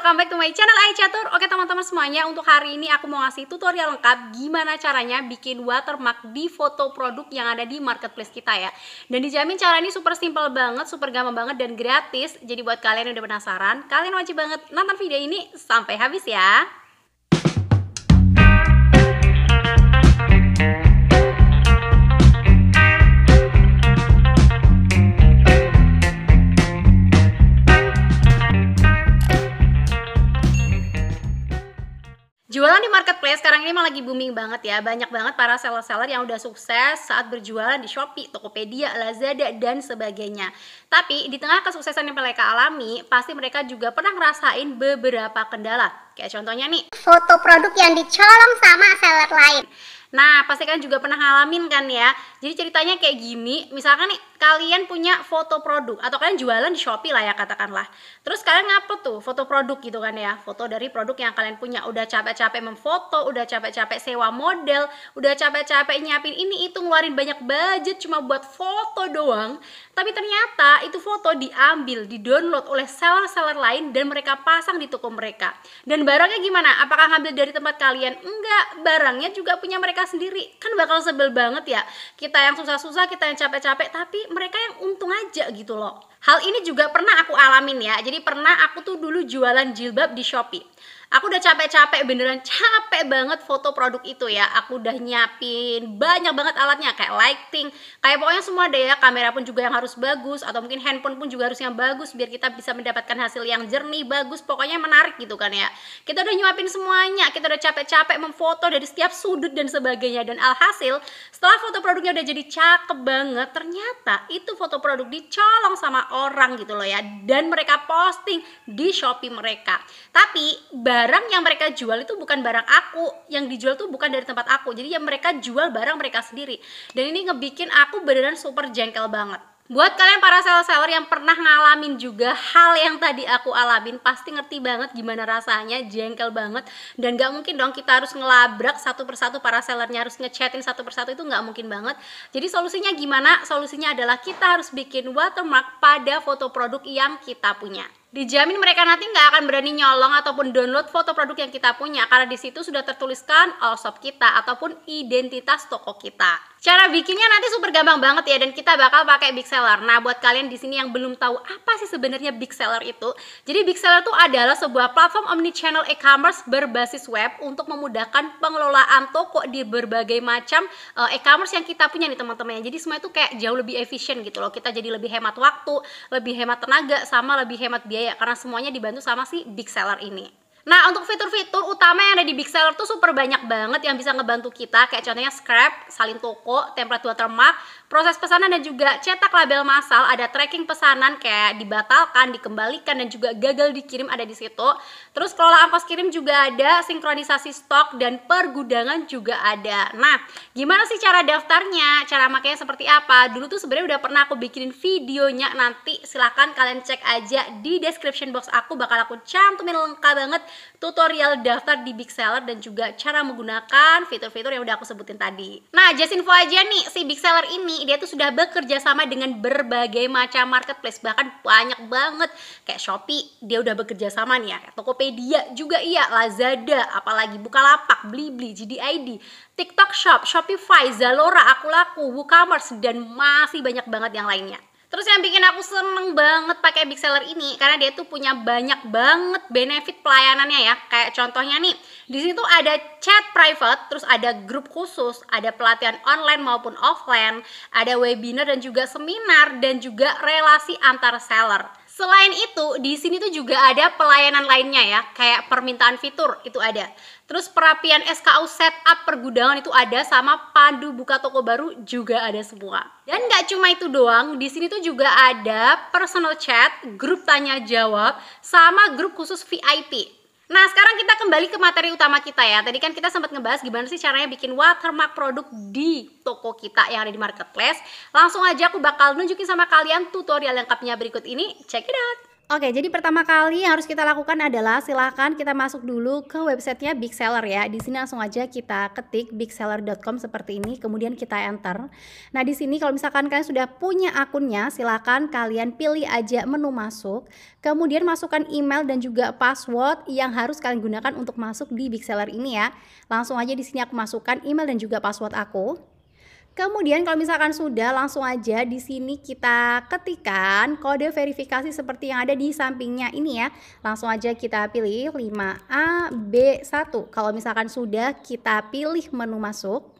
welcome back to my channel Ayah Catur Oke teman-teman semuanya, untuk hari ini aku mau ngasih tutorial lengkap Gimana caranya bikin watermark di foto produk yang ada di marketplace kita ya Dan dijamin cara ini super simple banget, super gampang banget dan gratis Jadi buat kalian yang udah penasaran, kalian wajib banget nonton video ini sampai habis ya Memang emang lagi booming banget ya. Banyak banget para seller-seller yang udah sukses saat berjualan di Shopee, Tokopedia, Lazada, dan sebagainya. Tapi di tengah kesuksesan yang mereka alami, pasti mereka juga pernah ngerasain beberapa kendala. Kayak contohnya nih. Foto produk yang dicolong sama seller lain. Nah, pasti kan juga pernah ngalamin kan ya. Jadi ceritanya kayak gini, misalkan nih kalian punya foto produk atau kalian jualan di Shopee lah ya katakanlah. Terus kalian ngapa tuh foto produk gitu kan ya, foto dari produk yang kalian punya. Udah capek-capek memfoto, udah capek-capek sewa model, udah capek-capek nyiapin ini itu ngeluarin banyak budget cuma buat foto doang. Tapi ternyata itu foto diambil, di-download oleh seller-seller lain dan mereka pasang di toko mereka. Dan barangnya gimana? Apakah ngambil dari tempat kalian? Enggak, barangnya juga punya mereka mereka sendiri kan bakal sebel banget ya kita yang susah-susah kita yang capek-capek tapi mereka yang untung aja gitu loh hal ini juga pernah aku alamin ya jadi pernah aku tuh dulu jualan jilbab di Shopee Aku udah capek-capek beneran capek banget foto produk itu ya. Aku udah nyiapin banyak banget alatnya kayak lighting, kayak pokoknya semua deh ya. Kamera pun juga yang harus bagus atau mungkin handphone pun juga harus yang bagus biar kita bisa mendapatkan hasil yang jernih, bagus, pokoknya menarik gitu kan ya. Kita udah nyiapin semuanya, kita udah capek-capek memfoto dari setiap sudut dan sebagainya dan alhasil setelah foto produknya udah jadi cakep banget, ternyata itu foto produk dicolong sama orang gitu loh ya dan mereka posting di Shopee mereka. Tapi barang yang mereka jual itu bukan barang aku yang dijual tuh bukan dari tempat aku jadi yang mereka jual barang mereka sendiri dan ini ngebikin aku beneran super jengkel banget Buat kalian para seller-seller yang pernah ngalamin juga hal yang tadi aku alamin Pasti ngerti banget gimana rasanya, jengkel banget Dan gak mungkin dong kita harus ngelabrak satu persatu para sellernya Harus ngechatin satu persatu itu gak mungkin banget Jadi solusinya gimana? Solusinya adalah kita harus bikin watermark pada foto produk yang kita punya Dijamin mereka nanti nggak akan berani nyolong ataupun download foto produk yang kita punya karena di situ sudah tertuliskan all shop kita ataupun identitas toko kita. Cara bikinnya nanti super gampang banget ya dan kita bakal pakai big seller. Nah, buat kalian di sini yang belum tahu apa sih sebenarnya big seller itu. Jadi big seller itu adalah sebuah platform omnichannel e-commerce berbasis web untuk memudahkan pengelolaan toko di berbagai macam eh, e-commerce yang kita punya nih teman-teman. Ya. Jadi semua itu kayak jauh lebih efisien gitu loh. Kita jadi lebih hemat waktu, lebih hemat tenaga sama lebih hemat biaya karena semuanya dibantu sama si big seller ini. Nah, untuk fitur-fitur utama yang ada di Big Seller tuh super banyak banget yang bisa ngebantu kita. Kayak contohnya scrap, salin toko, template watermark, proses pesanan dan juga cetak label massal, ada tracking pesanan kayak dibatalkan, dikembalikan dan juga gagal dikirim ada di situ. Terus kelola ongkos kirim juga ada, sinkronisasi stok dan pergudangan juga ada. Nah, gimana sih cara daftarnya? Cara makanya seperti apa? Dulu tuh sebenarnya udah pernah aku bikinin videonya nanti silahkan kalian cek aja di description box aku bakal aku cantumin lengkap banget tutorial daftar di Big Seller dan juga cara menggunakan fitur-fitur yang udah aku sebutin tadi. Nah, just info aja nih, si Big Seller ini dia tuh sudah bekerja sama dengan berbagai macam marketplace, bahkan banyak banget kayak Shopee, dia udah bekerja sama nih ya, Tokopedia juga iya, Lazada, apalagi Bukalapak, Blibli, GDID, TikTok Shop, Shopify, Zalora, Akulaku, WooCommerce dan masih banyak banget yang lainnya. Terus yang bikin aku seneng banget pakai Big Seller ini karena dia tuh punya banyak banget benefit pelayanannya ya. Kayak contohnya nih, di situ ada chat private, terus ada grup khusus, ada pelatihan online maupun offline, ada webinar dan juga seminar dan juga relasi antar seller. Selain itu, di sini tuh juga ada pelayanan lainnya ya, kayak permintaan fitur itu ada. Terus perapian SKU setup pergudangan itu ada, sama pandu buka toko baru juga ada semua. Dan nggak cuma itu doang, di sini tuh juga ada personal chat, grup tanya jawab, sama grup khusus VIP. Nah, sekarang kita kembali ke materi utama kita ya. Tadi kan kita sempat ngebahas gimana sih caranya bikin watermark produk di toko kita yang ada di marketplace. Langsung aja aku bakal nunjukin sama kalian tutorial lengkapnya berikut ini. Check it out! Oke, jadi pertama kali yang harus kita lakukan adalah silahkan kita masuk dulu ke websitenya Big Seller ya. Di sini langsung aja kita ketik bigseller.com seperti ini, kemudian kita enter. Nah, di sini kalau misalkan kalian sudah punya akunnya, silahkan kalian pilih aja menu masuk, kemudian masukkan email dan juga password yang harus kalian gunakan untuk masuk di Big Seller ini ya. Langsung aja di sini aku masukkan email dan juga password aku. Kemudian kalau misalkan sudah langsung aja di sini kita ketikkan kode verifikasi seperti yang ada di sampingnya ini ya. Langsung aja kita pilih 5A B1. Kalau misalkan sudah kita pilih menu masuk.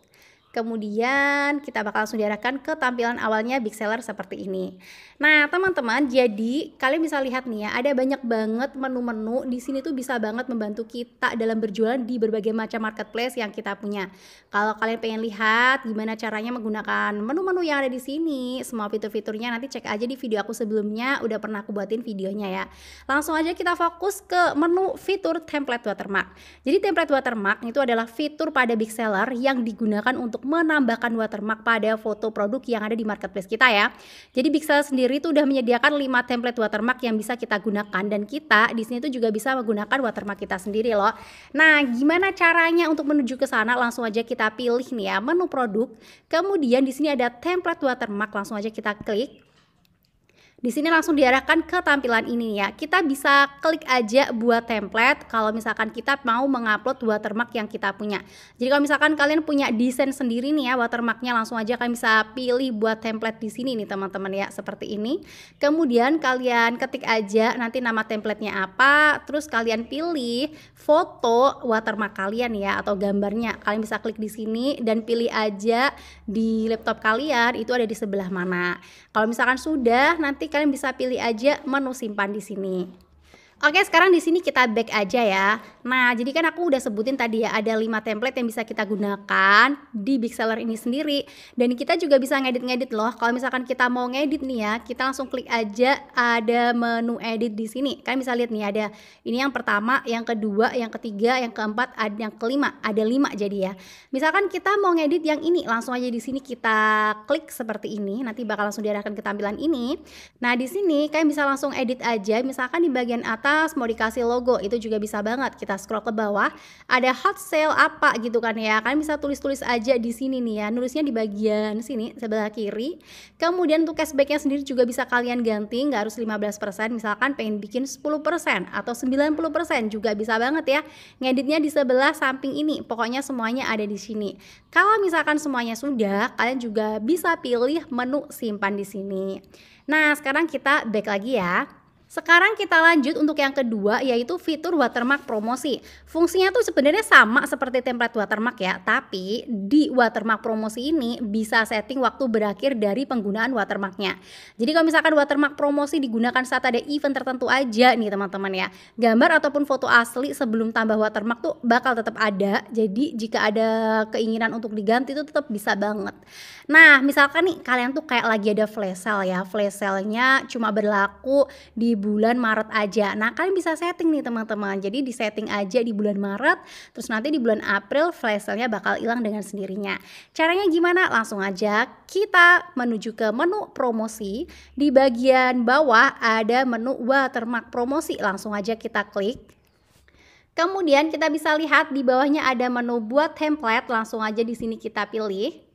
Kemudian kita bakal langsung diarahkan ke tampilan awalnya big seller seperti ini. Nah, teman-teman, jadi kalian bisa lihat nih ya, ada banyak banget menu-menu di sini tuh bisa banget membantu kita dalam berjualan di berbagai macam marketplace yang kita punya. Kalau kalian pengen lihat gimana caranya menggunakan menu-menu yang ada di sini, semua fitur-fiturnya nanti cek aja di video aku sebelumnya, udah pernah aku buatin videonya ya. Langsung aja kita fokus ke menu fitur template watermark. Jadi template watermark itu adalah fitur pada big seller yang digunakan untuk untuk menambahkan watermark pada foto produk yang ada di marketplace kita ya. Jadi Pixel sendiri itu udah menyediakan 5 template watermark yang bisa kita gunakan dan kita di sini tuh juga bisa menggunakan watermark kita sendiri loh. Nah, gimana caranya untuk menuju ke sana? Langsung aja kita pilih nih ya menu produk. Kemudian di sini ada template watermark, langsung aja kita klik. Di sini langsung diarahkan ke tampilan ini ya. Kita bisa klik aja buat template kalau misalkan kita mau mengupload watermark yang kita punya. Jadi kalau misalkan kalian punya desain sendiri nih ya watermarknya langsung aja kalian bisa pilih buat template di sini nih teman-teman ya seperti ini. Kemudian kalian ketik aja nanti nama templatenya apa, terus kalian pilih foto watermark kalian ya atau gambarnya. Kalian bisa klik di sini dan pilih aja di laptop kalian itu ada di sebelah mana. Kalau misalkan sudah nanti kalian bisa pilih aja menu simpan di sini. Oke, sekarang di sini kita back aja ya. Nah, jadi kan aku udah sebutin tadi ya ada 5 template yang bisa kita gunakan di Big Seller ini sendiri. Dan kita juga bisa ngedit-ngedit loh. Kalau misalkan kita mau ngedit nih ya, kita langsung klik aja ada menu edit di sini. Kan bisa lihat nih ada ini yang pertama, yang kedua, yang ketiga, yang keempat, ada yang kelima. Ada lima jadi ya. Misalkan kita mau ngedit yang ini, langsung aja di sini kita klik seperti ini. Nanti bakal langsung diarahkan ke tampilan ini. Nah, di sini kalian bisa langsung edit aja. Misalkan di bagian atas mau dikasih logo, itu juga bisa banget. Kita kita scroll ke bawah ada hot sale apa gitu kan ya kalian bisa tulis-tulis aja di sini nih ya nulisnya di bagian sini sebelah kiri kemudian untuk cashbacknya sendiri juga bisa kalian ganti nggak harus 15% misalkan pengen bikin 10% atau 90% juga bisa banget ya ngeditnya di sebelah samping ini pokoknya semuanya ada di sini kalau misalkan semuanya sudah kalian juga bisa pilih menu simpan di sini nah sekarang kita back lagi ya sekarang kita lanjut untuk yang kedua yaitu fitur watermark promosi. Fungsinya tuh sebenarnya sama seperti template watermark ya, tapi di watermark promosi ini bisa setting waktu berakhir dari penggunaan watermarknya. Jadi kalau misalkan watermark promosi digunakan saat ada event tertentu aja nih teman-teman ya, gambar ataupun foto asli sebelum tambah watermark tuh bakal tetap ada. Jadi jika ada keinginan untuk diganti itu tetap bisa banget. Nah misalkan nih kalian tuh kayak lagi ada flash sale ya, flash sale-nya cuma berlaku di bulan Maret aja. Nah, kalian bisa setting nih teman-teman. Jadi di setting aja di bulan Maret, terus nanti di bulan April flash sale-nya bakal hilang dengan sendirinya. Caranya gimana? Langsung aja kita menuju ke menu promosi. Di bagian bawah ada menu watermark promosi. Langsung aja kita klik. Kemudian kita bisa lihat di bawahnya ada menu buat template, langsung aja di sini kita pilih.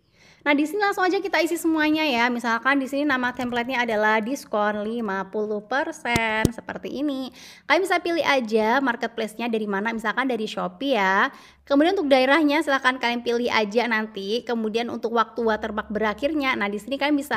Nah, di sini langsung aja kita isi semuanya ya. Misalkan di sini nama template-nya adalah diskon 50% seperti ini. Kalian bisa pilih aja marketplace-nya dari mana, misalkan dari Shopee ya. Kemudian untuk daerahnya silahkan kalian pilih aja nanti. Kemudian untuk waktu watermark berakhirnya, nah di sini kalian bisa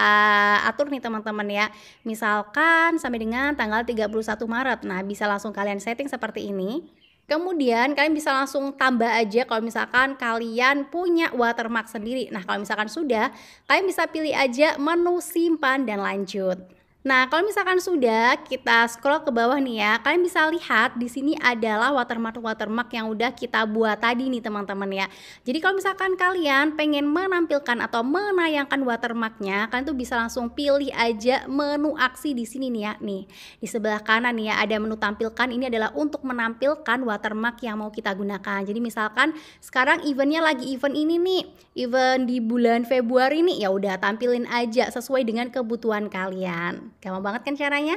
atur nih teman-teman ya. Misalkan sampai dengan tanggal 31 Maret. Nah, bisa langsung kalian setting seperti ini. Kemudian kalian bisa langsung tambah aja kalau misalkan kalian punya watermark sendiri. Nah, kalau misalkan sudah, kalian bisa pilih aja menu simpan dan lanjut. Nah, kalau misalkan sudah, kita scroll ke bawah nih ya. Kalian bisa lihat di sini adalah watermark-watermark yang udah kita buat tadi nih teman-teman ya. Jadi kalau misalkan kalian pengen menampilkan atau menayangkan watermarknya, kalian tuh bisa langsung pilih aja menu aksi di sini nih ya. Nih, di sebelah kanan nih ya ada menu tampilkan. Ini adalah untuk menampilkan watermark yang mau kita gunakan. Jadi misalkan sekarang eventnya lagi event ini nih, event di bulan Februari nih, ya udah tampilin aja sesuai dengan kebutuhan kalian. Gampang banget kan caranya?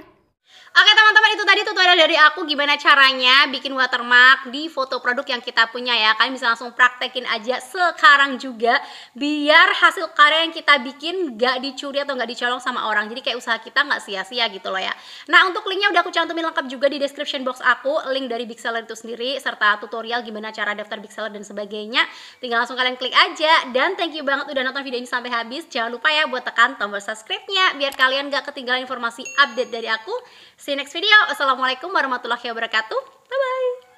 Oke teman-teman itu tadi tutorial dari aku gimana caranya bikin watermark di foto produk yang kita punya ya Kalian bisa langsung praktekin aja sekarang juga Biar hasil karya yang kita bikin gak dicuri atau gak dicolong sama orang Jadi kayak usaha kita gak sia-sia gitu loh ya Nah untuk linknya udah aku cantumin lengkap juga di description box aku Link dari Seller itu sendiri Serta tutorial gimana cara daftar Seller dan sebagainya Tinggal langsung kalian klik aja Dan thank you banget udah nonton video ini sampai habis Jangan lupa ya buat tekan tombol subscribe-nya Biar kalian gak ketinggalan informasi update dari aku See you next video. Assalamualaikum warahmatullahi wabarakatuh. Bye-bye.